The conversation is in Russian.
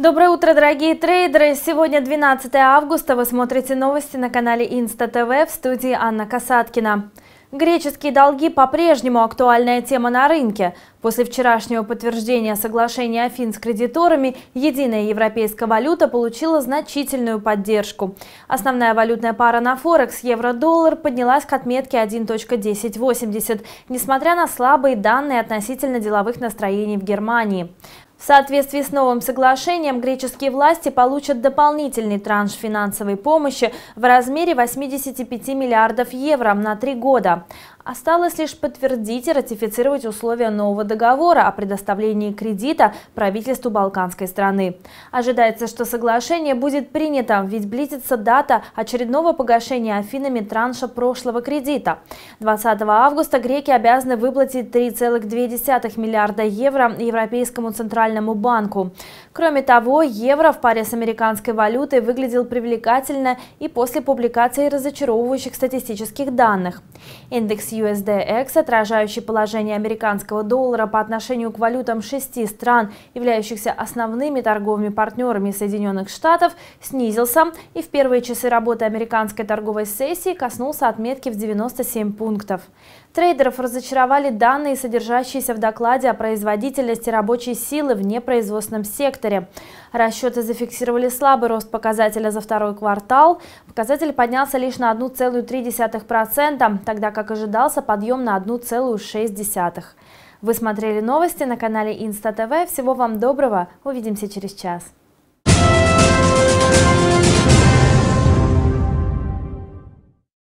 Доброе утро, дорогие трейдеры! Сегодня 12 августа. Вы смотрите новости на канале Инста ТВ в студии Анна Касаткина. Греческие долги по-прежнему актуальная тема на рынке. После вчерашнего подтверждения соглашения Афин с кредиторами, единая европейская валюта получила значительную поддержку. Основная валютная пара на Форекс евро-доллар поднялась к отметке 1.1080, несмотря на слабые данные относительно деловых настроений в Германии. В соответствии с новым соглашением греческие власти получат дополнительный транш финансовой помощи в размере 85 миллиардов евро на три года. Осталось лишь подтвердить и ратифицировать условия нового договора о предоставлении кредита правительству балканской страны. Ожидается, что соглашение будет принято, ведь близится дата очередного погашения Афинами транша прошлого кредита. 20 августа греки обязаны выплатить 3,2 миллиарда евро Европейскому центральному банку. Кроме того, евро в паре с американской валютой выглядел привлекательно и после публикации разочаровывающих статистических данных. Индекс USDX, отражающий положение американского доллара по отношению к валютам шести стран, являющихся основными торговыми партнерами Соединенных Штатов, снизился и в первые часы работы американской торговой сессии коснулся отметки в 97 пунктов. Трейдеров разочаровали данные, содержащиеся в докладе о производительности рабочей силы в непроизводственном секторе. Расчеты зафиксировали слабый рост показателя за второй квартал. Показатель поднялся лишь на 1,3%, тогда как ожидал оказался подъем на 1,6. Вы смотрели новости на канале Инста ТВ. Всего вам доброго. Увидимся через час.